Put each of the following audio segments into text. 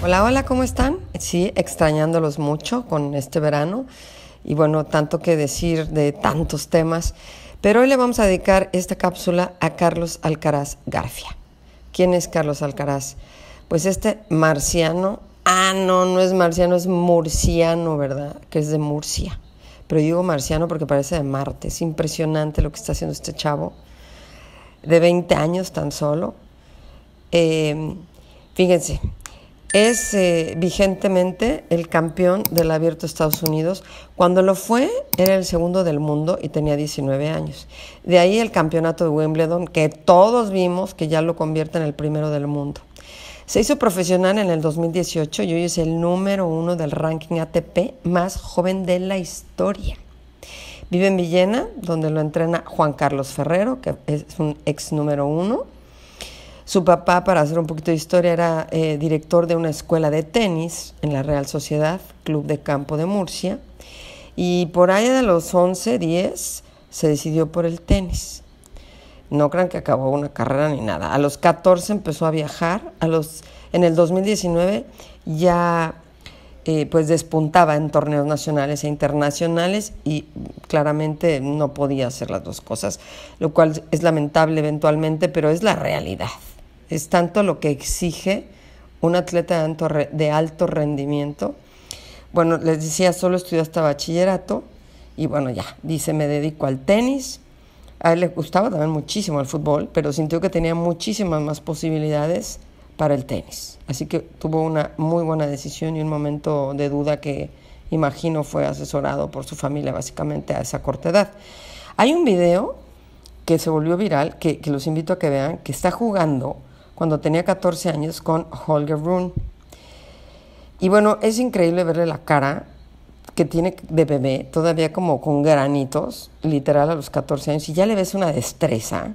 Hola, hola, ¿cómo están? Sí, extrañándolos mucho con este verano y bueno, tanto que decir de tantos temas, pero hoy le vamos a dedicar esta cápsula a Carlos Alcaraz Garfia. ¿Quién es Carlos Alcaraz? Pues este marciano, ah, no, no es marciano, es murciano, ¿verdad? Que es de Murcia. Pero digo marciano porque parece de Marte, es impresionante lo que está haciendo este chavo, de 20 años tan solo. Eh, fíjense, es eh, vigentemente el campeón del abierto Estados Unidos. Cuando lo fue, era el segundo del mundo y tenía 19 años. De ahí el campeonato de Wimbledon, que todos vimos que ya lo convierte en el primero del mundo. Se hizo profesional en el 2018 y hoy es el número uno del ranking ATP más joven de la historia. Vive en Villena, donde lo entrena Juan Carlos Ferrero, que es un ex número uno su papá, para hacer un poquito de historia, era eh, director de una escuela de tenis en la Real Sociedad, Club de Campo de Murcia, y por ahí de los 11, 10, se decidió por el tenis. No crean que acabó una carrera ni nada. A los 14 empezó a viajar, a los, en el 2019 ya eh, pues despuntaba en torneos nacionales e internacionales y claramente no podía hacer las dos cosas, lo cual es lamentable eventualmente, pero es la realidad. Es tanto lo que exige un atleta de alto, rendimiento. Bueno, les decía, solo estudió hasta bachillerato y bueno, ya, dice, me dedico al tenis. A él le gustaba también muchísimo el fútbol, pero sintió que tenía muchísimas más posibilidades para el tenis. Así que tuvo una muy buena decisión y un momento de duda que imagino fue asesorado por su familia básicamente a esa corta edad. Hay un video que se volvió viral, que, que los invito a que vean, que está jugando cuando tenía 14 años con Holger Rune. Y bueno, es increíble verle la cara que tiene de bebé, todavía como con granitos, literal a los 14 años, y ya le ves una destreza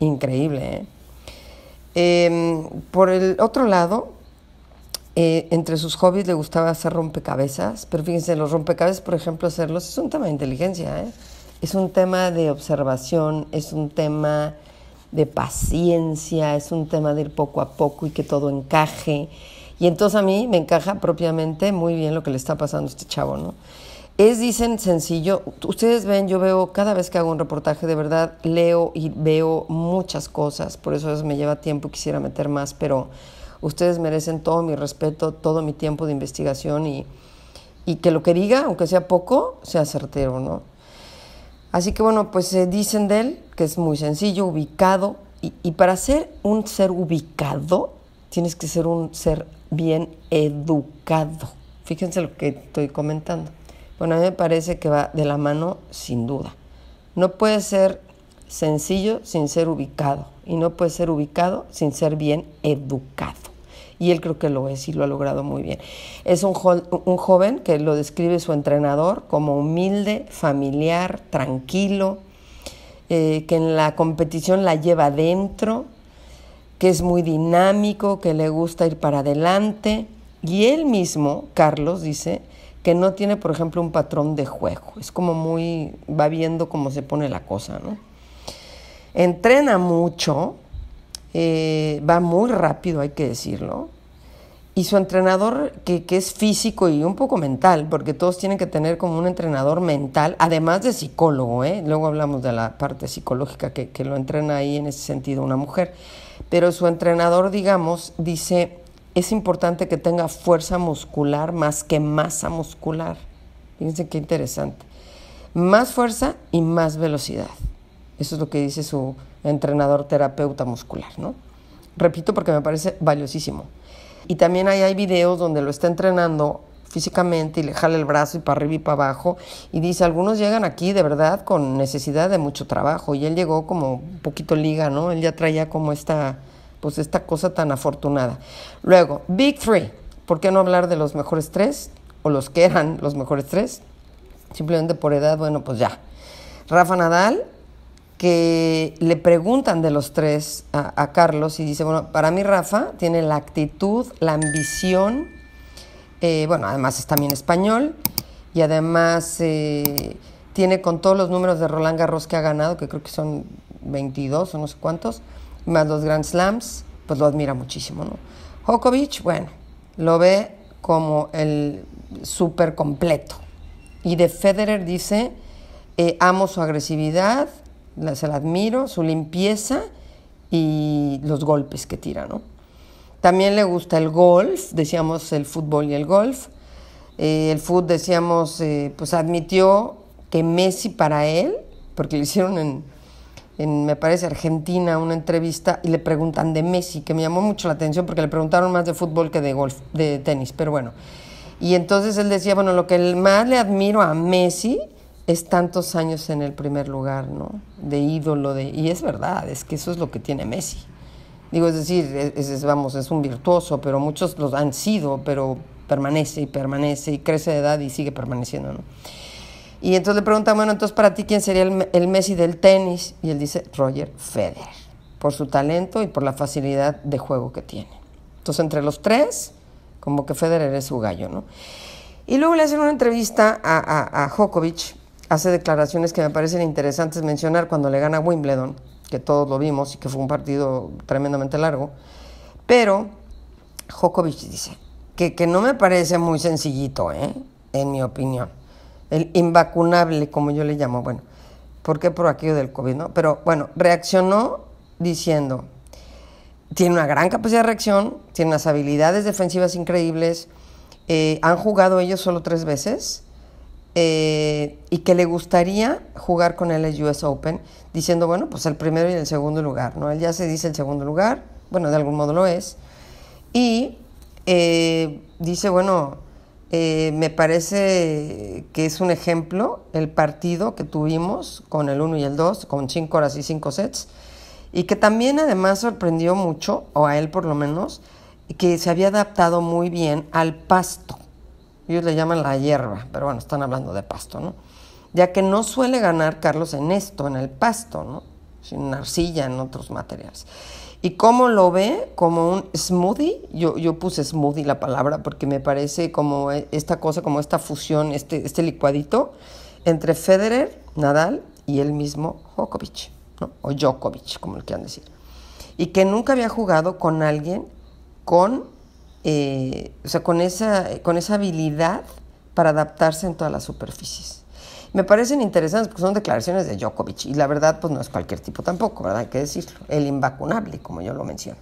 increíble. ¿eh? Em, por el otro lado, eh, entre sus hobbies le gustaba hacer rompecabezas, pero fíjense, los rompecabezas, por ejemplo, hacerlos es un tema de inteligencia, ¿eh? es un tema de observación, es un tema de paciencia, es un tema de ir poco a poco y que todo encaje. Y entonces a mí me encaja propiamente muy bien lo que le está pasando a este chavo, ¿no? Es, dicen, sencillo. Ustedes ven, yo veo, cada vez que hago un reportaje, de verdad, leo y veo muchas cosas. Por eso, eso me lleva tiempo y quisiera meter más, pero ustedes merecen todo mi respeto, todo mi tiempo de investigación y, y que lo que diga, aunque sea poco, sea certero, ¿no? Así que bueno, pues se eh, dicen de él que es muy sencillo, ubicado, y, y para ser un ser ubicado, tienes que ser un ser bien educado. Fíjense lo que estoy comentando. Bueno, a mí me parece que va de la mano sin duda. No puede ser sencillo sin ser ubicado y no puede ser ubicado sin ser bien educado y él creo que lo es y lo ha logrado muy bien. Es un, joven que lo describe su entrenador como humilde, familiar, tranquilo, eh, que en la competición la lleva dentro, que es muy dinámico, que le gusta ir para adelante. Y él mismo, Carlos, dice que no tiene, por ejemplo, un patrón de juego. Es como muy, va viendo cómo se pone la cosa, ¿no? Entrena mucho, eh, va muy rápido, hay que decirlo. Y su entrenador, que, que, es físico y un poco mental, porque todos tienen que tener como un entrenador mental, además de psicólogo, ¿eh? luego hablamos de la parte psicológica que, que lo entrena ahí en ese sentido una mujer, pero su entrenador, digamos, dice, es importante que tenga fuerza muscular más que masa muscular. Fíjense qué interesante. Más fuerza y más velocidad. Eso es lo que dice su, entrenador terapeuta muscular, ¿no? Repito porque me parece valiosísimo. Y también ahí hay videos donde lo está entrenando físicamente y le jala el brazo y para arriba y para abajo y dice, algunos llegan aquí de verdad con necesidad de mucho trabajo y él llegó como un poquito liga, ¿no? Él ya traía como esta, pues esta cosa tan afortunada. Luego, Big Three, ¿por qué no hablar de los mejores tres? O los que eran los mejores tres, simplemente por edad, bueno, pues ya. Rafa Nadal, que le preguntan de los tres a, Carlos y dice, bueno, para mí Rafa tiene la actitud, la ambición, eh, bueno, además es también español y además eh, tiene con todos los números de Roland Garros que ha ganado, que creo que son 22 o no sé cuántos, más los Grand Slams, pues lo admira muchísimo, ¿no? Djokovic, bueno, lo ve como el súper completo. Y de Federer dice, eh, amo su agresividad, la, se la admiro, su limpieza y los golpes que tira, ¿no? También le gusta el golf, decíamos el fútbol y el golf. Eh, el fútbol, decíamos, eh, pues admitió que Messi para él, porque le hicieron en, en, me parece, Argentina una entrevista y le preguntan de Messi, que me llamó mucho la atención porque le preguntaron más de fútbol que de golf, de tenis, pero bueno. Y entonces él decía, bueno, lo que más le admiro a Messi es tantos años en el primer lugar, ¿no? De ídolo, de, y es verdad, es que eso es lo que tiene Messi. Digo, es decir, es, vamos, es un virtuoso, pero muchos los han sido, pero permanece y permanece y crece de edad y sigue permaneciendo, ¿no? Y entonces le preguntan, bueno, entonces para ti, ¿quién sería el, Messi del tenis? Y él dice, Roger Federer, por su talento y por la facilidad de juego que tiene. Entonces, entre los tres, como que Federer es su gallo, ¿no? Y luego le hacen una entrevista a, a, a Djokovic hace declaraciones que me parecen interesantes mencionar cuando le gana Wimbledon, que todos lo vimos y que fue un partido tremendamente largo. Pero Jokovic dice que, no me parece muy sencillito, ¿eh? en mi opinión. El invacunable, como yo le llamo, bueno, porque por aquello del COVID, ¿no? Pero bueno, reaccionó diciendo, tiene una gran capacidad de reacción, tiene unas habilidades defensivas increíbles, eh, han jugado ellos solo tres veces eh, y que le gustaría jugar con él el US Open, diciendo, bueno, pues el primero y el segundo lugar, ¿no? Él ya se dice el segundo lugar, bueno, de algún modo lo es, y eh, dice, bueno, eh, me parece que es un ejemplo el partido que tuvimos con el 1 y el 2, con 5 horas y 5 sets, y que también además sorprendió mucho, o a él por lo menos, que se había adaptado muy bien al pasto. Ellos le llaman la hierba, pero bueno, están hablando de pasto, ¿no? Ya que no suele ganar Carlos en esto, en el pasto, ¿no? En arcilla, en otros materiales. ¿Y cómo lo ve? Como un smoothie. Yo, yo puse smoothie la palabra porque me parece como e, esta cosa, como esta fusión, este, este licuadito entre Federer, Nadal y el mismo Djokovic, ¿no? o Djokovic, como le quieran decir. Y que nunca había jugado con alguien con eh, o sea, con esa, con esa habilidad para adaptarse en todas las superficies. Me parecen interesantes porque son declaraciones de Djokovic y la verdad pues no es cualquier tipo tampoco, ¿verdad? Hay que decirlo, el invacunable, como yo lo menciono.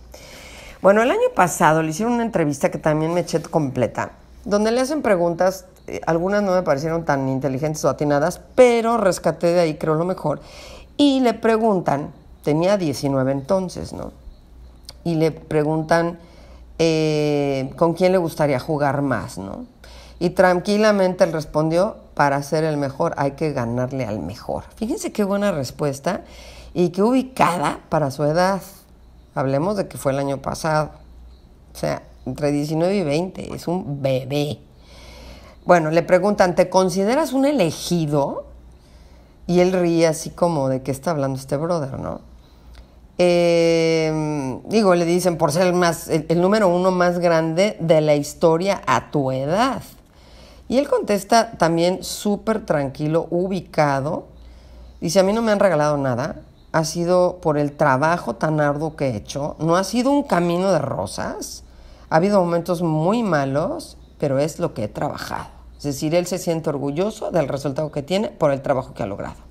Bueno, el año pasado le hicieron una entrevista que también me eché completa, donde le hacen preguntas, eh, algunas no me parecieron tan inteligentes o atinadas, pero rescaté de ahí creo lo mejor, y le preguntan, tenía 19 entonces, ¿no? Y le preguntan eh, con quién le gustaría jugar más, ¿no? Y tranquilamente él respondió, para ser el mejor hay que ganarle al mejor. Fíjense qué buena respuesta y qué ubicada para su edad. Hablemos de que fue el año pasado. O sea, entre 19 y 20, es un bebé. Bueno, le preguntan, ¿te consideras un elegido? Y él ríe así como, ¿de qué está hablando este brother, no? Em, digo, le dicen por ser el, el número uno más grande de la historia a tu edad. Y él contesta también súper tranquilo, ubicado. Dice, a mí no me han regalado nada. Ha sido por el trabajo tan arduo que he hecho. No ha sido un camino de rosas. Ha habido momentos muy malos, pero es lo que he trabajado. Es decir, él se siente orgulloso del resultado que tiene por el trabajo que ha logrado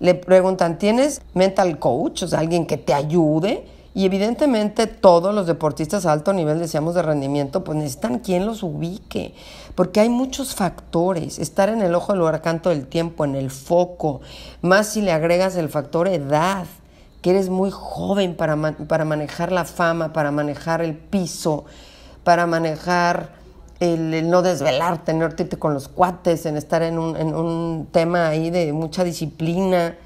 le preguntan, ¿tienes mental coach? O sea, alguien que te ayude. Y evidentemente todos los deportistas a alto nivel, decíamos, de rendimiento, pues necesitan quien los ubique, porque hay muchos factores, estar en el ojo del huracán todo el tiempo, en el foco, más si le agregas el factor edad, que eres muy joven para, para manejar la fama, para manejar el piso, para manejar el, no desvelar, tenerte con los cuates, en estar en un, en un tema ahí de mucha disciplina,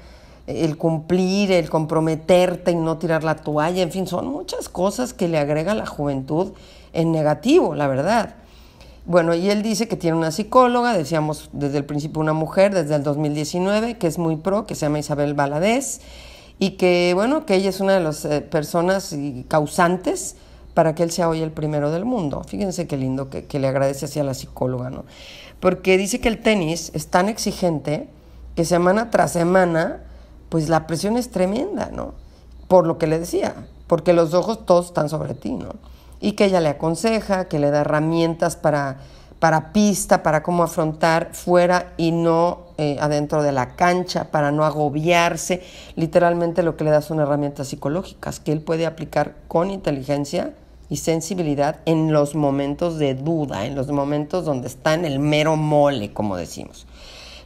el cumplir, el comprometerte y no tirar la toalla, en fin, son muchas cosas que le agrega la juventud en negativo, la verdad. Bueno, y él dice que tiene una psicóloga, decíamos desde el principio una mujer, desde el 2019, que es muy pro, que se llama Isabel Baladés, y que, bueno, que ella es una de las eh, personas causantes para que él sea hoy el primero del mundo. Fíjense qué lindo que, le agradece a la psicóloga, ¿no? Porque dice que el tenis es tan exigente que semana tras semana, pues la presión es tremenda, ¿no? Por lo que le decía, porque los ojos todos están sobre ti, ¿no? Y que ella le aconseja, que le da herramientas para, para pista, para cómo afrontar fuera y no eh, adentro de la cancha, para no agobiarse. Literalmente lo que le da son herramientas psicológicas que él puede aplicar con inteligencia y sensibilidad en los momentos de duda, en los momentos donde está en el mero mole, como decimos.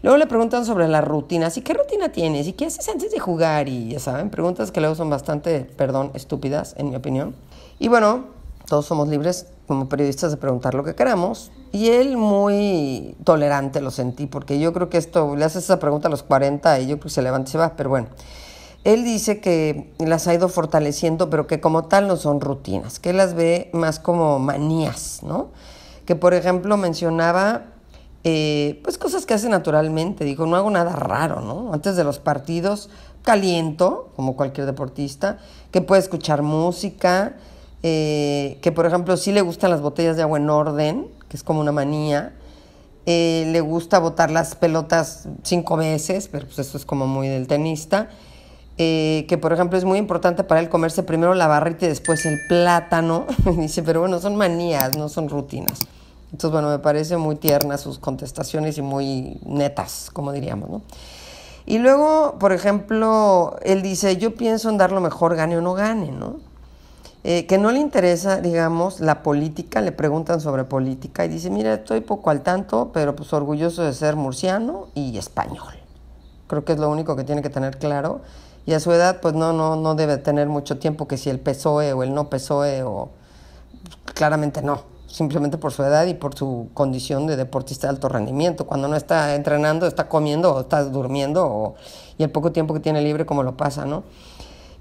Luego le preguntan sobre las rutinas. ¿Y qué rutina tienes? ¿Y qué haces antes de jugar? Y ya saben, preguntas que luego son bastante, perdón, estúpidas, en mi opinión. Y bueno, todos somos libres como periodistas de preguntar lo que queramos. Y él muy tolerante lo sentí, porque yo creo que esto, le haces esa pregunta a los 40 y yo creo que se levanta y se va, pero bueno. Él dice que las ha ido fortaleciendo, pero que como tal no son rutinas, que las ve más como manías, ¿no? Que por ejemplo mencionaba eh, pues cosas que hace naturalmente. Dijo, no hago nada raro, ¿no? Antes de los partidos, caliento, como cualquier deportista, que puede escuchar música, eh, que por ejemplo sí le gustan las botellas de agua en orden, que es como una manía. Eh, le gusta botar las pelotas cinco veces, pero pues eso es como muy del tenista. Eh, que por ejemplo es muy importante para él comerse primero la barrita y después el plátano. Dice, pero bueno, son manías, no son rutinas. Entonces, bueno, me parece muy tiernas sus contestaciones y muy netas, como diríamos, ¿no? Y luego, por ejemplo, él dice, yo pienso en dar lo mejor, gane o no gane, ¿no? Eh, que no le interesa, digamos, la política, le preguntan sobre política y dice, mira, estoy poco al tanto, pero pues orgulloso de ser murciano y español. Creo que es lo único que tiene que tener claro y a su edad pues no, no, no debe tener mucho tiempo que si el PSOE o el no PSOE o pues, claramente no, simplemente por su edad y por su condición de deportista de alto rendimiento. Cuando no está entrenando, está comiendo o está durmiendo y el poco tiempo que tiene libre, cómo lo pasa, ¿no?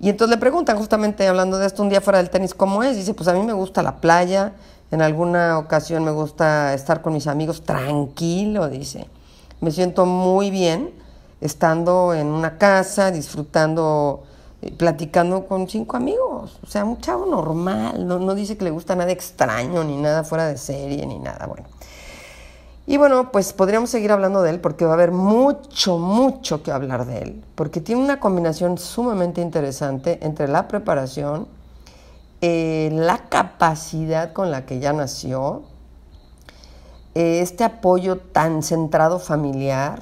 Y entonces le preguntan, justamente hablando de esto, un día fuera del tenis, ¿cómo es? Dice, pues a mí me gusta la playa, en alguna ocasión me gusta estar con mis amigos tranquilo, dice. Me siento muy bien estando en una casa, disfrutando, eh, platicando con cinco amigos. O sea, un chavo normal, no, dice que le gusta nada extraño, ni nada fuera de serie, ni nada. Bueno. Y bueno, pues podríamos seguir hablando de él porque va a haber mucho, mucho que hablar de él, porque tiene una combinación sumamente interesante entre la preparación, eh, la capacidad con la que ya nació, eh, este apoyo tan centrado familiar,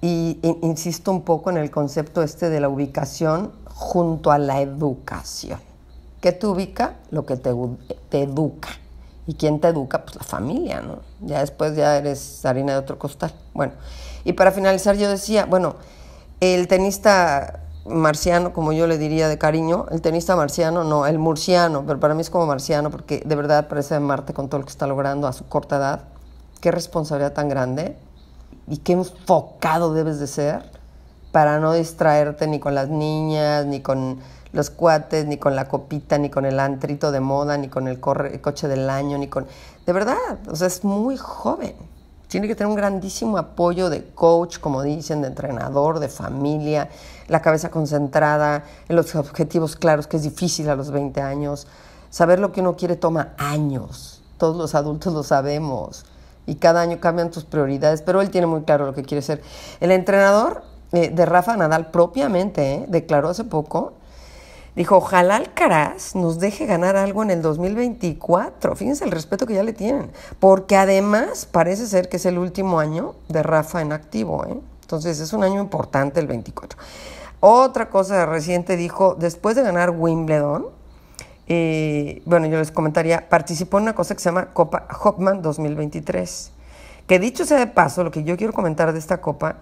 y insisto un poco en el concepto este de la ubicación junto a la educación. ¿Qué te ubica? Lo que te, te educa. ¿Y quién te educa? Pues la familia, ¿no? Ya después ya eres harina de otro costal. Bueno, y para finalizar yo decía, bueno, el tenista marciano, como yo le diría de cariño, el tenista marciano, no, el murciano, pero para mí es como marciano porque de verdad parece de Marte con todo lo que está logrando a su corta edad. Qué responsabilidad tan grande y qué enfocado debes de ser para no distraerte ni con las niñas, ni con los cuates, ni con la copita, ni con el antrito de moda, ni con el, coche del año, ni con... De verdad, o sea, es muy joven. Tiene que tener un grandísimo apoyo de coach, como dicen, de entrenador, de familia, la cabeza concentrada, los objetivos claros, que es difícil a los 20 años. Saber lo que uno quiere toma años. Todos los adultos lo sabemos y cada año cambian tus prioridades, pero él tiene muy claro lo que quiere ser. El entrenador eh, de Rafa Nadal propiamente eh, declaró hace poco, dijo, ojalá Alcaraz nos deje ganar algo en el 2024. Fíjense el respeto que ya le tienen, porque además parece ser que es el último año de Rafa en activo. Eh. Entonces es un año importante el 24. Otra cosa reciente dijo, después de ganar Wimbledon, eh, bueno, yo les comentaría, participó en una cosa que se llama Copa Hoffman 2023. Que dicho sea de paso, lo que yo quiero comentar de esta copa,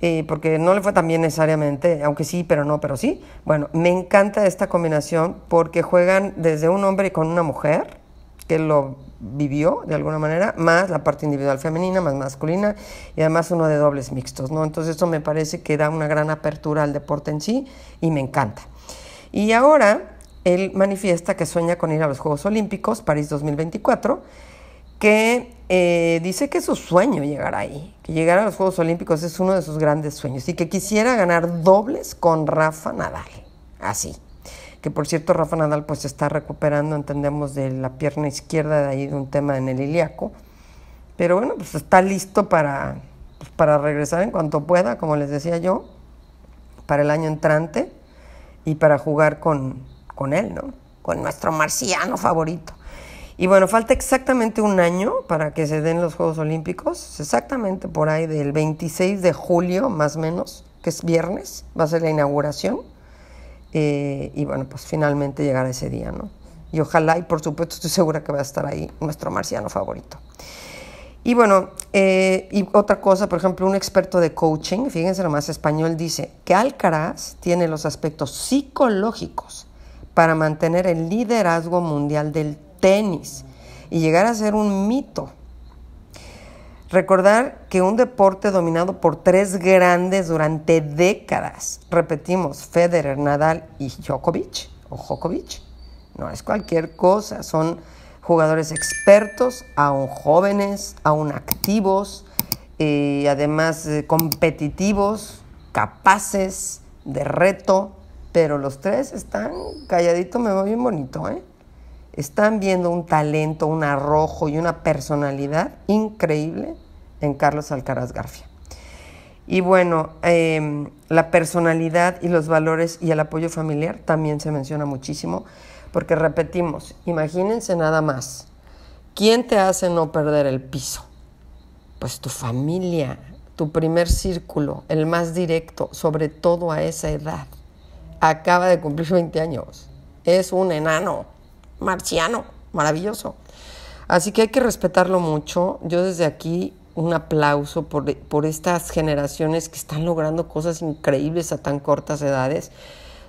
eh, porque no le fue tan bien necesariamente, aunque sí, pero no, pero sí. Bueno, me encanta esta combinación porque juegan desde un hombre con una mujer, que lo vivió de alguna manera, más la parte individual femenina, más masculina, y además uno de dobles mixtos, ¿no? Entonces eso me parece que da una gran apertura al deporte en sí y me encanta. Y ahora él manifiesta que sueña con ir a los Juegos Olímpicos, París 2024, que eh, dice que es su sueño llegar ahí, que llegar a los Juegos Olímpicos es uno de sus grandes sueños y que quisiera ganar dobles con Rafa Nadal, así. Que por cierto, Rafa Nadal pues se está recuperando, entendemos, de la pierna izquierda, de ahí de un tema en el ilíaco. Pero bueno, pues está listo para, pues, para regresar en cuanto pueda, como les decía yo, para el año entrante y para jugar con, con él, ¿no? Con nuestro marciano favorito. Y bueno, falta exactamente un año para que se den los Juegos Olímpicos, exactamente por ahí del 26 de julio, más o menos, que es viernes, va a ser la inauguración. Eh, y bueno, pues finalmente llegará ese día, ¿no? Y ojalá, y por supuesto estoy segura que va a estar ahí nuestro marciano favorito. Y bueno, eh, y otra cosa, por ejemplo, un experto de coaching, fíjense nomás, español, dice que Alcaraz tiene los aspectos psicológicos para mantener el liderazgo mundial del tenis y llegar a ser un mito. Recordar que un deporte dominado por tres grandes durante décadas, repetimos, Federer, Nadal y Djokovic, o Djokovic, no es cualquier cosa, son jugadores expertos, aún jóvenes, aún activos, y eh, además eh, competitivos, capaces de reto, pero los tres están, calladito me va bien bonito, ¿eh? Están viendo un talento, un arrojo y una personalidad increíble en Carlos Alcaraz García. Y bueno, em, la personalidad y los valores y el apoyo familiar también se menciona muchísimo, porque repetimos, imagínense nada más, ¿quién te hace no perder el piso? Pues tu familia, tu primer círculo, el más directo, sobre todo a esa edad acaba de cumplir 20 años. Es un enano, marciano, maravilloso. Así que hay que respetarlo mucho. Yo desde aquí un aplauso por, estas generaciones que están logrando cosas increíbles a tan cortas edades.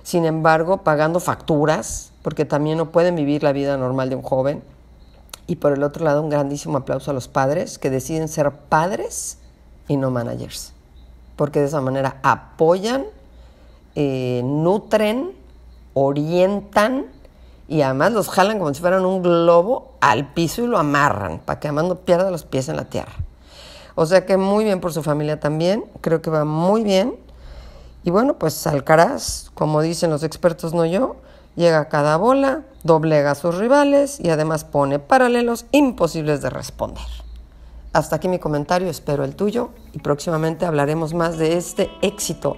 Sin embargo, pagando facturas, porque también no pueden vivir la vida normal de un joven. Y por el otro lado, un grandísimo aplauso a los padres que deciden ser padres y no managers, porque de esa manera apoyan eh, nutren, orientan y además los jalan como si fueran un globo al piso y lo amarran para que además no pierda los pies en la tierra. O sea que muy bien por su familia también, creo que va muy bien. Y bueno, pues Alcaraz, como dicen los expertos, no yo, llega a cada bola, doblega a sus rivales y además pone paralelos imposibles de responder. Hasta aquí mi comentario, espero el tuyo y próximamente hablaremos más de este éxito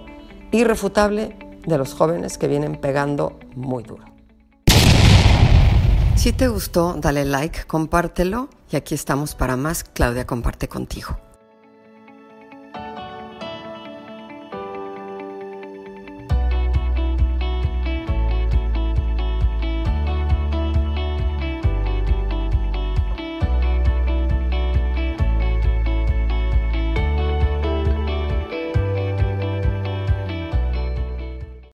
irrefutable de los jóvenes que vienen pegando muy duro. Si te gustó, dale like, compártelo y aquí estamos para más Claudia Comparte contigo.